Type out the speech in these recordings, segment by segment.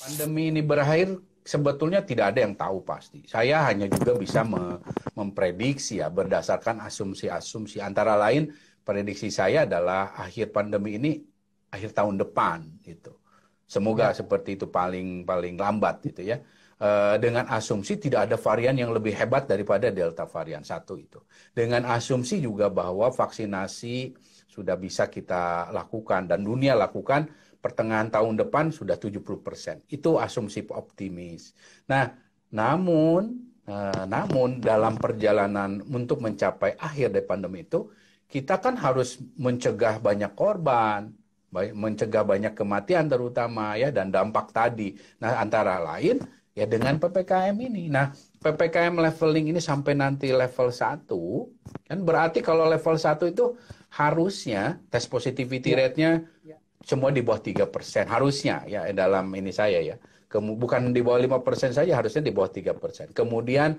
Pandemi ini berakhir sebetulnya tidak ada yang tahu pasti. Saya hanya juga bisa me memprediksi ya berdasarkan asumsi-asumsi antara lain prediksi saya adalah akhir pandemi ini akhir tahun depan gitu. Semoga ya. seperti itu paling paling lambat gitu ya. E, dengan asumsi tidak ada varian yang lebih hebat daripada delta varian satu itu. Dengan asumsi juga bahwa vaksinasi sudah bisa kita lakukan dan dunia lakukan pertengahan tahun depan sudah 70%. Itu asumsi optimis. Nah, namun eh, namun dalam perjalanan untuk mencapai akhir dari pandemi itu, kita kan harus mencegah banyak korban, mencegah banyak kematian terutama ya dan dampak tadi. Nah, antara lain ya dengan PPKM ini. Nah, PPKM leveling ini sampai nanti level 1 kan berarti kalau level 1 itu harusnya tes positivity ya. rate-nya ya semua di bawah tiga persen harusnya ya dalam ini saya ya bukan di bawah lima persen saja harusnya di bawah tiga persen kemudian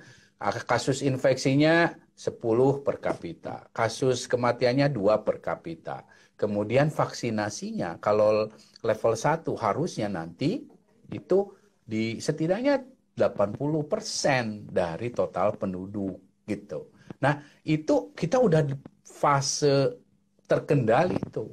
kasus infeksinya sepuluh per kapita kasus kematiannya dua per kapita kemudian vaksinasinya kalau level satu harusnya nanti itu di setidaknya 80 persen dari total penduduk gitu nah itu kita udah fase terkendali tuh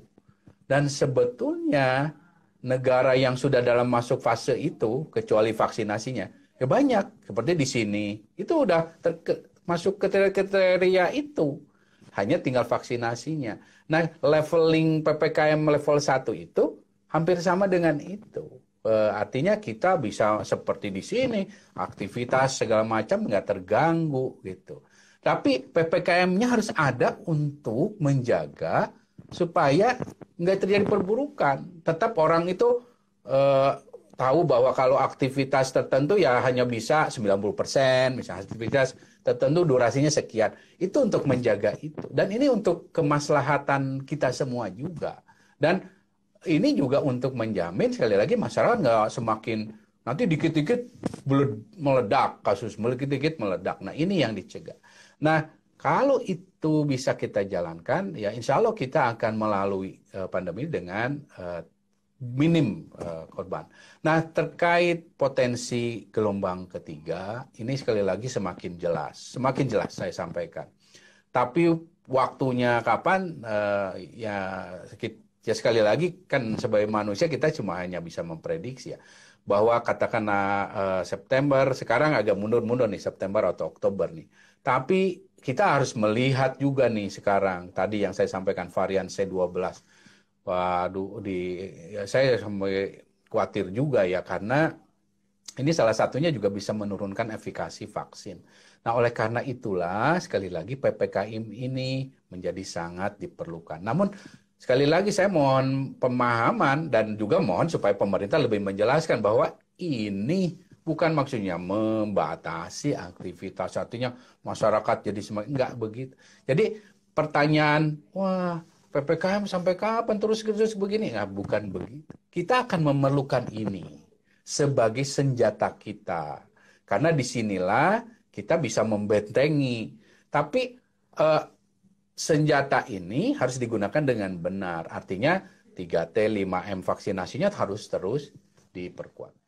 dan sebetulnya negara yang sudah dalam masuk fase itu, kecuali vaksinasinya, ya banyak. Seperti di sini, itu udah terke, masuk kriteria kriteria itu. Hanya tinggal vaksinasinya. Nah, leveling PPKM level 1 itu hampir sama dengan itu. E, artinya kita bisa seperti di sini, aktivitas segala macam nggak terganggu gitu. Tapi PPKM-nya harus ada untuk menjaga supaya nggak terjadi perburukan. Tetap orang itu eh, tahu bahwa kalau aktivitas tertentu ya hanya bisa 90%, misalnya aktivitas tertentu durasinya sekian. Itu untuk menjaga itu. Dan ini untuk kemaslahatan kita semua juga. Dan ini juga untuk menjamin sekali lagi masyarakat nggak semakin nanti dikit-dikit meledak kasus, dikit-dikit meledak. Nah ini yang dicegah. Nah kalau itu itu bisa kita jalankan, ya insya Allah kita akan melalui eh, pandemi dengan eh, minim eh, korban. Nah, terkait potensi gelombang ketiga, ini sekali lagi semakin jelas, semakin jelas saya sampaikan. Tapi waktunya kapan? Uh, ya, ya sekali lagi kan sebagai manusia kita cuma hanya bisa memprediksi ya bahwa katakanlah September sekarang agak mundur-mundur nih September atau Oktober nih. Tapi kita harus melihat juga nih sekarang tadi yang saya sampaikan varian C12. Waduh di ya saya sampai khawatir juga ya karena ini salah satunya juga bisa menurunkan efikasi vaksin. Nah, oleh karena itulah sekali lagi PPKM ini menjadi sangat diperlukan. Namun sekali lagi saya mohon pemahaman dan juga mohon supaya pemerintah lebih menjelaskan bahwa ini bukan maksudnya membatasi aktivitas satunya masyarakat jadi semakin enggak begitu. Jadi pertanyaan, wah PPKM sampai kapan terus terus begini? Nah, bukan begitu. Kita akan memerlukan ini sebagai senjata kita. Karena disinilah kita bisa membentengi. Tapi eh, senjata ini harus digunakan dengan benar. Artinya 3T, 5M vaksinasinya harus terus diperkuat.